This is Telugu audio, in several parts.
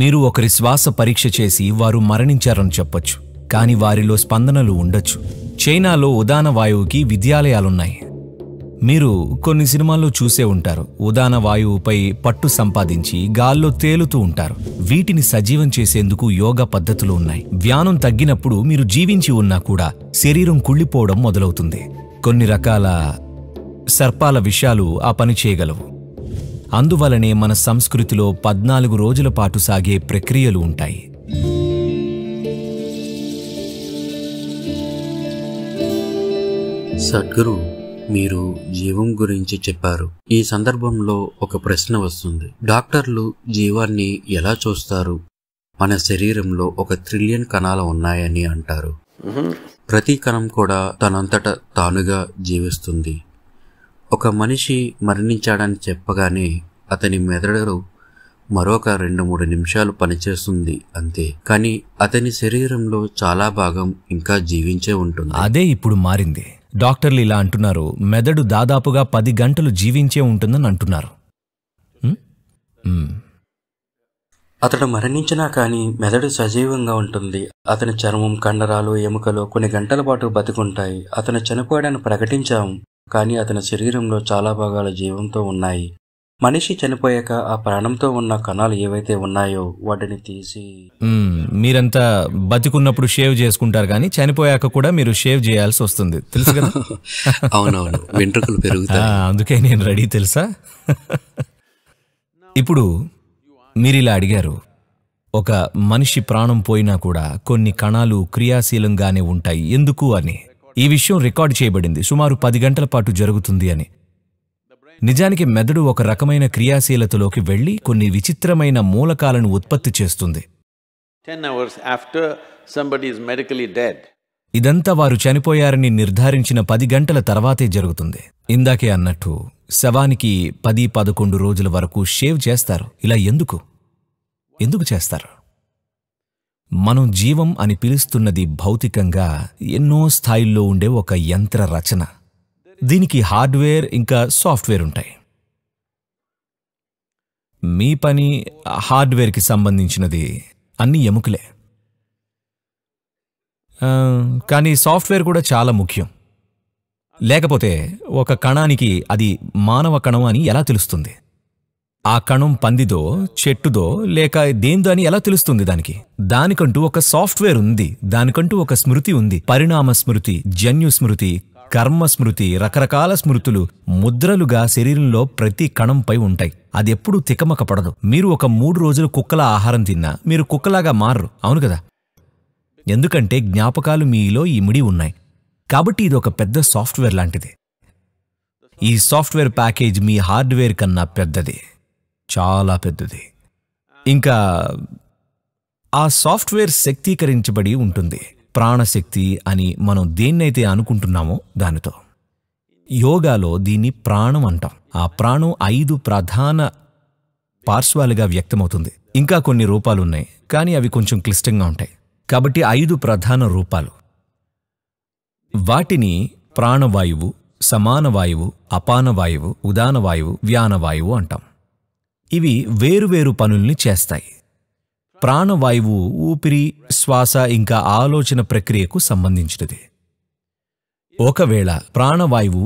మీరు ఒకరి శ్వాస పరీక్ష చేసి వారు మరణించారని చెప్పొచ్చు కానీ వారిలో స్పందనలు ఉండొచ్చు చైనాలో ఉదాన వాయువుకి విద్యాలయాలున్నాయి మీరు కొన్ని సినిమాల్లో చూసే ఉంటారు ఉదాన వాయువుపై పట్టు సంపాదించి గాల్లో తేలుతూ ఉంటారు వీటిని సజీవం చేసేందుకు యోగ పద్ధతులు ఉన్నాయి వ్యానం తగ్గినప్పుడు మీరు జీవించి ఉన్నా కూడా శరీరం కుళ్ళిపోవడం మొదలవుతుంది కొన్ని రకాల సర్పాల విషయాలు ఆ పని చేయగలవు అందువలనే మన సంస్కృతిలో పద్నాలుగు రోజుల పాటు సాగే ప్రక్రియలు ఉంటాయి సద్గురు మీరు జీవం గురించి చెప్పారు ఈ సందర్భంలో ఒక ప్రశ్న వస్తుంది డాక్టర్లు జీవాన్ని ఎలా చూస్తారు మన శరీరంలో ఒక త్రిలియన్ కణాలు ఉన్నాయని అంటారు ప్రతి కణం కూడా తనంతట తానుగా జీవిస్తుంది ఒక మనిషి మరణించాడని చెప్పగానే అతని మెదడు మరొక రెండు మూడు నిమిషాలు పనిచేస్తుంది అంతే కానీ అతని శరీరంలో చాలా భాగం ఇంకా జీవించే ఉంటుంది అదే ఇప్పుడు మారింది డాక్టర్లు ఇలా అంటున్నారు మెదడు దాదాపుగా పది గంటలు జీవించే ఉంటుందని అంటున్నారు అతడు మరణించినా కానీ మెదడు సజీవంగా ఉంటుంది అతని చర్మం కండరాలు ఎముకలు కొన్ని గంటల పాటు బతుకుంటాయి అతను చనిపోయాడని ప్రకటించాము కానీ అతని శరీరంలో చాలా భాగాలు జీవంతో ఉన్నాయి మనిషి చనిపోయాక ఆ ప్రాణంతో ఉన్న కణాలు ఏవైతే ఉన్నాయో వాటిని తీసి మీరంతా బతికున్నప్పుడు షేవ్ చేసుకుంటారు కానీ చనిపోయాక కూడా మీరు షేవ్ చేయాల్సి వస్తుంది తెలుసు కదా అవునవును వెంట్రుకలు పెరుగుతాయి అందుకే నేను రెడీ తెలుసా ఇప్పుడు మీరు ఇలా అడిగారు ఒక మనిషి ప్రాణం పోయినా కూడా కొన్ని కణాలు క్రియాశీలంగానే ఉంటాయి ఎందుకు అని ఈ విషయం రికార్డు చేయబడింది సుమారు పది గంటల పాటు జరుగుతుంది అని నిజానికి మెదడు ఒక రకమైన క్రియాశీలతలోకి వెళ్ళి కొన్ని విచిత్రమైన మూలకాలను ఉత్పత్తి చేస్తుంది ఇదంతా వారు చనిపోయారని నిర్ధారించిన పది గంటల తర్వాతే జరుగుతుంది ఇందాకే అన్నట్టు శవానికి పది పదకొండు రోజుల వరకు షేవ్ చేస్తారు ఇలా ఎందుకు ఎందుకు చేస్తారు మనం జీవం అని పిలుస్తున్నది భౌతికంగా ఎన్నో స్థాయిల్లో ఉండే ఒక యంత్ర రచన దీనికి హార్డ్వేర్ ఇంకా సాఫ్ట్వేర్ ఉంటాయి మీ పని హార్డ్వేర్కి సంబంధించినది అన్ని ఎముకలే కానీ సాఫ్ట్వేర్ కూడా చాలా ముఖ్యం లేకపోతే ఒక కణానికి అది మానవ కణం అని ఎలా తెలుస్తుంది ఆ కణం పందిదో చెట్టుదో లేక దేందో అని ఎలా తెలుస్తుంది దానికి దానికంటూ ఒక సాఫ్ట్వేర్ ఉంది దానికంటూ ఒక స్మృతి ఉంది పరిణామ స్మృతి జన్యు స్మృతి కర్మ స్మృతి రకరకాల స్మృతులు ముద్రలుగా శరీరంలో ప్రతి కణంపై ఉంటాయి అది ఎప్పుడూ తికమక పడదు మీరు ఒక మూడు రోజులు కుక్కల ఆహారం తిన్నా మీరు కుక్కలాగా మారరు అవును కదా ఎందుకంటే జ్ఞాపకాలు మీలో ఇమిడి ఉన్నాయి కాబట్టి ఇది ఒక పెద్ద సాఫ్ట్వేర్ లాంటిది ఈ సాఫ్ట్వేర్ ప్యాకేజ్ మీ హార్డ్వేర్ కన్నా పెద్దది చాలా పెద్దది ఇంకా ఆ సాఫ్ట్వేర్ శక్తీకరించబడి ఉంటుంది ప్రాణశక్తి అని మనం దేన్నైతే అనుకుంటున్నామో దానితో యోగాలో దీన్ని ప్రాణం అంటాం ఆ ప్రాణం ఐదు ప్రధాన పార్శ్వాలుగా వ్యక్తమవుతుంది ఇంకా కొన్ని రూపాలు ఉన్నాయి కానీ అవి కొంచెం క్లిష్టంగా ఉంటాయి కాబట్టి ఐదు ప్రధాన రూపాలు వాటిని ప్రాణవాయువు సమానవాయువు అపానవాయువు ఉదానవాయువు వ్యానవాయువు అంటాం ఇవి వేరువేరు పనుల్ని చేస్తాయి ప్రాణవాయువు ఊపిరి శ్వాస ఇంకా ఆలోచన ప్రక్రియకు సంబంధించినది ఒకవేళ ప్రాణవాయువు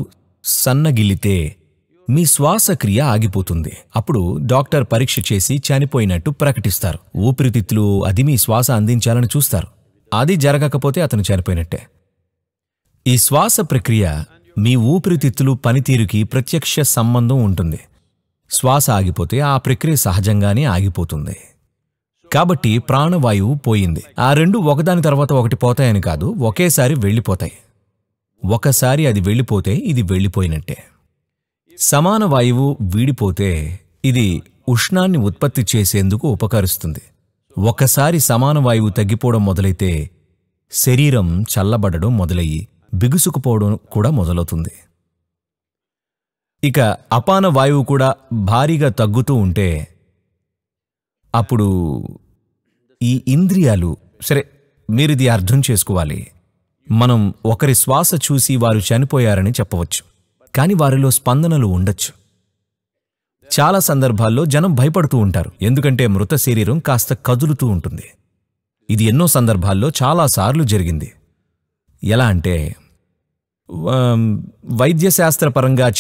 సన్నగిల్లితే మీ శ్వాసక్రియ ఆగిపోతుంది అప్పుడు డాక్టర్ పరీక్ష చేసి చనిపోయినట్టు ప్రకటిస్తారు ఊపిరితిత్తులు అది మీ శ్వాస అందించాలని చూస్తారు అది జరగకపోతే అతను చనిపోయినట్టే ఈ శ్వాస ప్రక్రియ మీ ఊపిరితిత్తులు పనితీరుకి ప్రత్యక్ష సంబంధం ఉంటుంది శ్వాస ఆగిపోతే ఆ ప్రక్రియ సహజంగానే ఆగిపోతుంది కాబట్టి ప్రాణవాయువు పోయింది ఆ రెండు ఒకదాని తర్వాత ఒకటి పోతాయని కాదు ఒకేసారి వెళ్ళిపోతాయి ఒకసారి అది వెళ్ళిపోతే ఇది వెళ్ళిపోయినట్టే సమాన వాయువు వీడిపోతే ఇది ఉష్ణాన్ని ఉత్పత్తి చేసేందుకు ఉపకరిస్తుంది ఒకసారి సమాన వాయువు తగ్గిపోవడం మొదలైతే శరీరం చల్లబడడం మొదలయ్యి బిగుసుకుపోవడం కూడా మొదలవుతుంది ఇక అపాన వాయువు కూడా భారీగా తగ్గుతూ ఉంటే అప్పుడు ఈ ఇంద్రియాలు సరే మీరిది అర్థం చేసుకోవాలి మనం ఒకరి శ్వాస చూసి వారు చనిపోయారని చెప్పవచ్చు కానీ వారిలో స్పందనలు ఉండొచ్చు చాలా సందర్భాల్లో జనం భయపడుతూ ఉంటారు ఎందుకంటే మృత శరీరం కాస్త కదులుతూ ఉంటుంది ఇది ఎన్నో సందర్భాల్లో చాలాసార్లు జరిగింది ఎలా అంటే వైద్య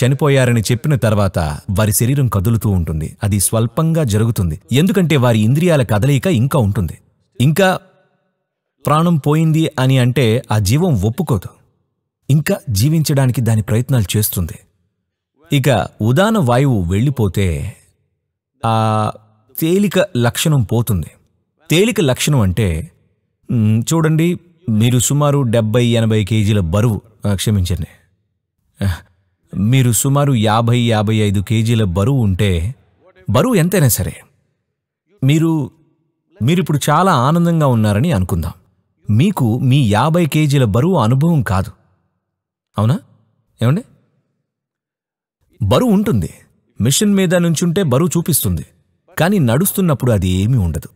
చనిపోయారని చెప్పిన తర్వాత వారి శరీరం కదులుతూ ఉంటుంది అది స్వల్పంగా జరుగుతుంది ఎందుకంటే వారి ఇంద్రియాల కదలిక ఇంకా ఉంటుంది ఇంకా ప్రాణం పోయింది అని అంటే ఆ జీవం ఒప్పుకోదు ఇంకా జీవించడానికి దాని ప్రయత్నాలు చేస్తుంది ఇక ఉదాన వాయువు వెళ్ళిపోతే ఆ తేలిక లక్షణం పోతుంది తేలిక లక్షణం అంటే చూడండి మీరు సుమారు డెబ్బై ఎనభై కేజీల బరువు క్షమించండి మీరు సుమారు యాభై యాభై ఐదు కేజీల బరువు ఉంటే బరువు ఎంతైనా సరే మీరు మీరిప్పుడు చాలా ఆనందంగా ఉన్నారని అనుకుందాం మీకు మీ యాభై కేజీల బరువు అనుభవం కాదు అవునా ఏమండి బరువు ఉంటుంది మిషన్ మీద నుంచుంటే బరువు చూపిస్తుంది కానీ నడుస్తున్నప్పుడు అది ఏమీ ఉండదు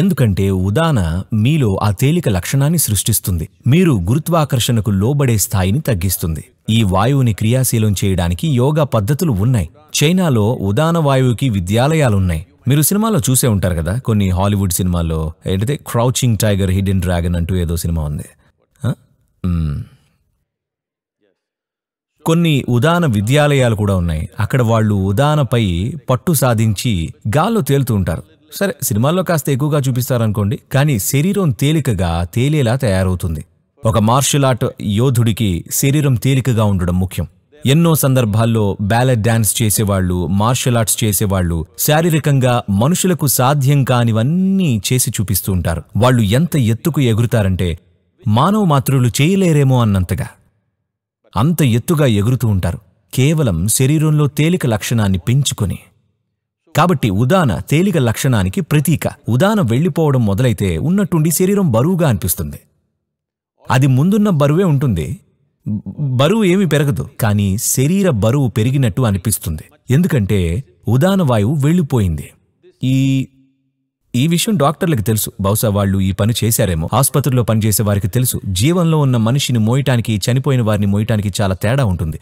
ఎందుకంటే ఉదాన మీలో ఆ తేలిక లక్షణాన్ని సృష్టిస్తుంది మీరు గురుత్వాకర్షణకు లోబడే స్థాయిని తగ్గిస్తుంది ఈ వాయువుని క్రియాశీలం చేయడానికి యోగా పద్ధతులు ఉన్నాయి చైనాలో ఉదాన వాయువుకి విద్యాలయాలున్నాయి మీరు సినిమాలో చూసే ఉంటారు కదా కొన్ని హాలీవుడ్ సినిమాల్లో ఏంటంటే క్రౌచింగ్ టైగర్ హిడెన్ డ్రాగన్ అంటూ ఏదో సినిమా ఉంది కొన్ని ఉదాన విద్యాలయాలు కూడా ఉన్నాయి అక్కడ వాళ్ళు ఉదానపై పట్టు సాధించి గాల్లో తేలుతూ ఉంటారు సరే సినిమాల్లో కాస్త ఎక్కువగా చూపిస్తారనుకోండి కానీ శరీరం తేలికగా తేలేలా తయారవుతుంది ఒక మార్షల్ ఆర్ట్ యోధుడికి శరీరం తేలికగా ఉండడం ముఖ్యం ఎన్నో సందర్భాల్లో బ్యాలెట్ డాన్స్ చేసేవాళ్ళు మార్షల్ ఆర్ట్స్ చేసేవాళ్ళు శారీరకంగా మనుషులకు సాధ్యం కానివన్నీ చేసి చూపిస్తూ ఉంటారు వాళ్ళు ఎంత ఎత్తుకు ఎగురుతారంటే మానవ మాతృలు చేయలేరేమో అన్నంతగా అంత ఎత్తుగా ఎగురుతూ ఉంటారు కేవలం శరీరంలో తేలిక లక్షణాన్ని పెంచుకొని కాబట్టి ఉదాన తేలిక లక్షణానికి ప్రతీక ఉదాన వెళ్ళిపోవడం మొదలైతే ఉన్నట్టుండి శరీరం బరువుగా అనిపిస్తుంది అది ముందున్న బరువే ఉంటుంది బరువు ఏమి పెరగదు కానీ శరీర బరువు పెరిగినట్టు అనిపిస్తుంది ఎందుకంటే ఉదాన వాయువు వెళ్ళిపోయింది ఈ ఈ విషయం డాక్టర్లకు తెలుసు బహుశా వాళ్ళు ఈ పని చేశారేమో ఆసుపత్రిలో పనిచేసే వారికి తెలుసు జీవంలో ఉన్న మనిషిని మోయటానికి చనిపోయిన వారిని మోయటానికి చాలా తేడా ఉంటుంది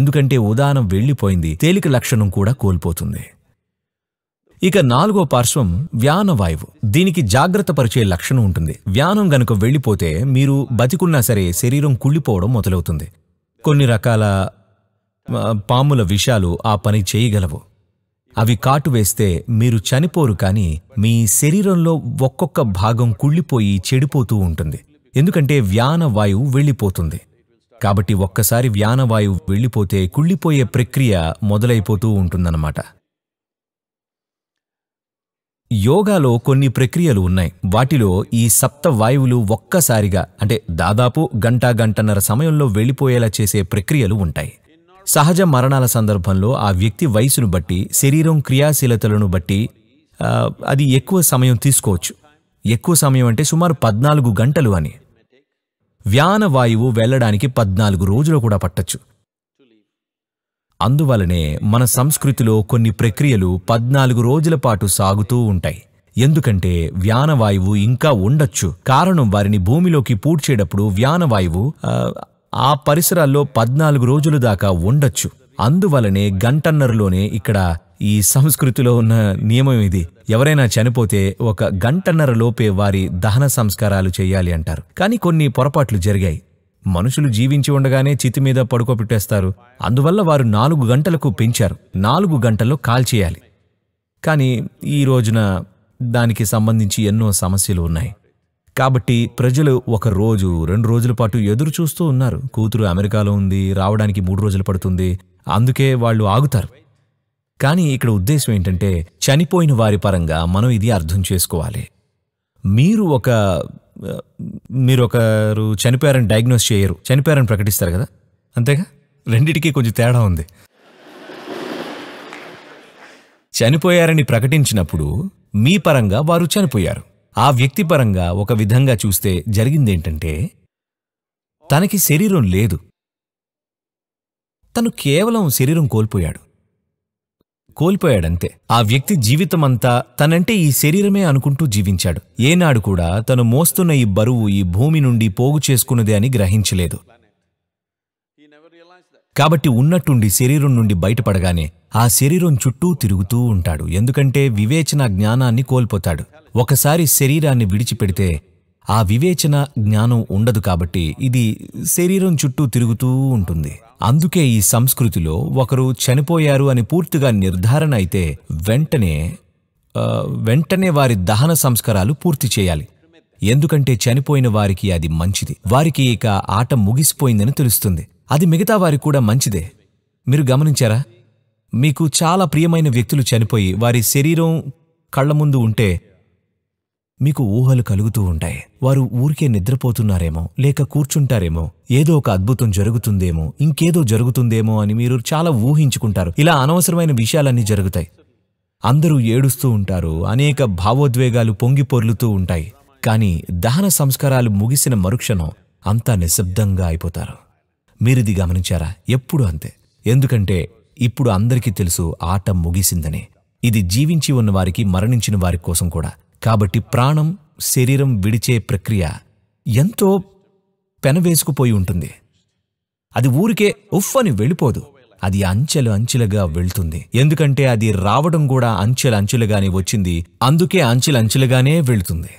ఎందుకంటే ఉదానం వెళ్ళిపోయింది తేలిక లక్షణం కూడా కోల్పోతుంది ఇక నాలుగో పార్శ్వం వ్యాన వాయువు దీనికి జాగ్రత్త పరిచే లక్షణం ఉంటుంది వ్యానం గనుక వెళ్ళిపోతే మీరు బతికున్నా సరే శరీరం కుళ్ళిపోవడం మొదలవుతుంది కొన్ని రకాల పాముల విషాలు ఆ పని చేయగలవు అవి కాటు వేస్తే మీరు చనిపోరు కానీ మీ శరీరంలో ఒక్కొక్క భాగం కుళ్ళిపోయి చెడిపోతూ ఉంటుంది ఎందుకంటే వ్యాన వాయువు వెళ్ళిపోతుంది కాబట్టి ఒక్కసారి వ్యాన వాయువు వెళ్ళిపోతే కుళ్ళిపోయే ప్రక్రియ మొదలైపోతూ ఉంటుందన్నమాట యోగాలో కొన్ని ప్రక్రియలు ఉన్నాయి వాటిలో ఈ సప్త వాయువులు ఒక్కసారిగా అంటే దాదాపు గంటా గంటన్నర సమయంలో వెళ్ళిపోయేలా చేసే ప్రక్రియలు ఉంటాయి సహజ మరణాల సందర్భంలో ఆ వ్యక్తి వయసును బట్టి శరీరం క్రియాశీలతలను బట్టి అది ఎక్కువ సమయం తీసుకోవచ్చు ఎక్కువ సమయం అంటే సుమారు పద్నాలుగు గంటలు అని వ్యాన వాయువు వెళ్ళడానికి పద్నాలుగు రోజులు కూడా పట్టచ్చు అందువలనే మన సంస్కృతిలో కొన్ని ప్రక్రియలు పద్నాలుగు రోజుల పాటు సాగుతూ ఉంటాయి ఎందుకంటే వ్యానవాయువు ఇంకా ఉండొచ్చు కారణం వారిని భూమిలోకి పూడ్చేటప్పుడు వ్యానవాయువు ఆ పరిసరాల్లో పద్నాలుగు రోజులు దాకా ఉండొచ్చు అందువలనే గంటన్నరలోనే ఇక్కడ ఈ సంస్కృతిలో ఉన్న నియమం ఇది ఎవరైనా చనిపోతే ఒక గంటన్నర లోపే వారి దహన సంస్కారాలు చేయాలి అంటారు కానీ కొన్ని పొరపాట్లు జరిగాయి మనుషులు జీవించి ఉండగానే చితిమీద పడుకోపెట్టేస్తారు అందువల్ల వారు నాలుగు గంటలకు పెంచారు నాలుగు గంటల్లో కాల్చేయాలి కానీ ఈ రోజున దానికి సంబంధించి ఎన్నో సమస్యలు ఉన్నాయి కాబట్టి ప్రజలు ఒక రోజు రెండు రోజుల పాటు ఎదురు చూస్తూ ఉన్నారు కూతురు అమెరికాలో ఉంది రావడానికి మూడు రోజులు పడుతుంది అందుకే వాళ్ళు ఆగుతారు కానీ ఇక్కడ ఉద్దేశం ఏంటంటే చనిపోయిన వారి పరంగా మనం ఇది అర్థం చేసుకోవాలి మీరు ఒక మీరు ఒకరు చనిపోయారని డయాగ్నోస్ చేయరు చనిపోయారని ప్రకటిస్తారు కదా అంతేగా రెండిటికీ కొంచెం తేడా ఉంది చనిపోయారని ప్రకటించినప్పుడు మీ పరంగా వారు చనిపోయారు ఆ వ్యక్తి పరంగా ఒక విధంగా చూస్తే జరిగిందేంటంటే తనకి శరీరం లేదు తను కేవలం శరీరం కోల్పోయాడు కోల్పోయాడంతే ఆ వ్యక్తి జీవితమంతా తనంటే ఈ శరీరమే అనుకుంటూ జీవించాడు ఏనాడు కూడా తను మోస్తున్న ఈ బరువు ఈ భూమి నుండి పోగు చేసుకున్నదే అని గ్రహించలేదు కాబట్టి ఉన్నట్టుండి శరీరం నుండి బయటపడగానే ఆ శరీరం చుట్టూ తిరుగుతూ ఉంటాడు ఎందుకంటే వివేచన జ్ఞానాన్ని కోల్పోతాడు ఒకసారి శరీరాన్ని విడిచిపెడితే ఆ వివేచన జ్ఞానం ఉండదు కాబట్టి ఇది శరీరం చుట్టూ తిరుగుతూ ఉంటుంది అందుకే ఈ సంస్కృతిలో ఒకరు చనిపోయారు అని పూర్తిగా నిర్ధారణ అయితే వెంటనే వెంటనే వారి దహన సంస్కారాలు పూర్తి చేయాలి ఎందుకంటే చనిపోయిన వారికి అది మంచిది వారికి ఇక ఆట ముగిసిపోయిందని తెలుస్తుంది అది మిగతా వారికి కూడా మంచిదే మీరు గమనించారా మీకు చాలా ప్రియమైన వ్యక్తులు చనిపోయి వారి శరీరం కళ్ల ముందు ఉంటే మీకు ఊహలు కలుగుతూ ఉంటాయి వారు ఊరికే నిద్రపోతున్నారేమో లేక కూర్చుంటారేమో ఏదో ఒక అద్భుతం జరుగుతుందేమో ఇంకేదో జరుగుతుందేమో అని మీరు చాలా ఊహించుకుంటారు ఇలా అనవసరమైన విషయాలన్నీ జరుగుతాయి అందరూ ఏడుస్తూ ఉంటారు అనేక భావోద్వేగాలు పొంగి పొర్లుతూ ఉంటాయి కానీ దహన సంస్కారాలు ముగిసిన మరుక్షణం అంతా నిశ్శబ్దంగా అయిపోతారు మీరిది గమనించారా ఎప్పుడు అంతే ఎందుకంటే ఇప్పుడు అందరికీ తెలుసు ఆట ముగిసిందని ఇది జీవించి ఉన్నవారికి మరణించిన వారి కోసం కూడా కాబట్టి ప్రాణం శరీరం విడిచే ప్రక్రియ ఎంతో పెనవేసుకుపోయి ఉంటుంది అది ఊరికే ఉఫ్ అని వెళ్ళిపోదు అది అంచెలు అంచెలుగా వెళ్తుంది ఎందుకంటే అది రావడం కూడా అంచెలు అంచెలుగానే వచ్చింది అందుకే అంచెలు అంచెలుగానే వెళ్తుంది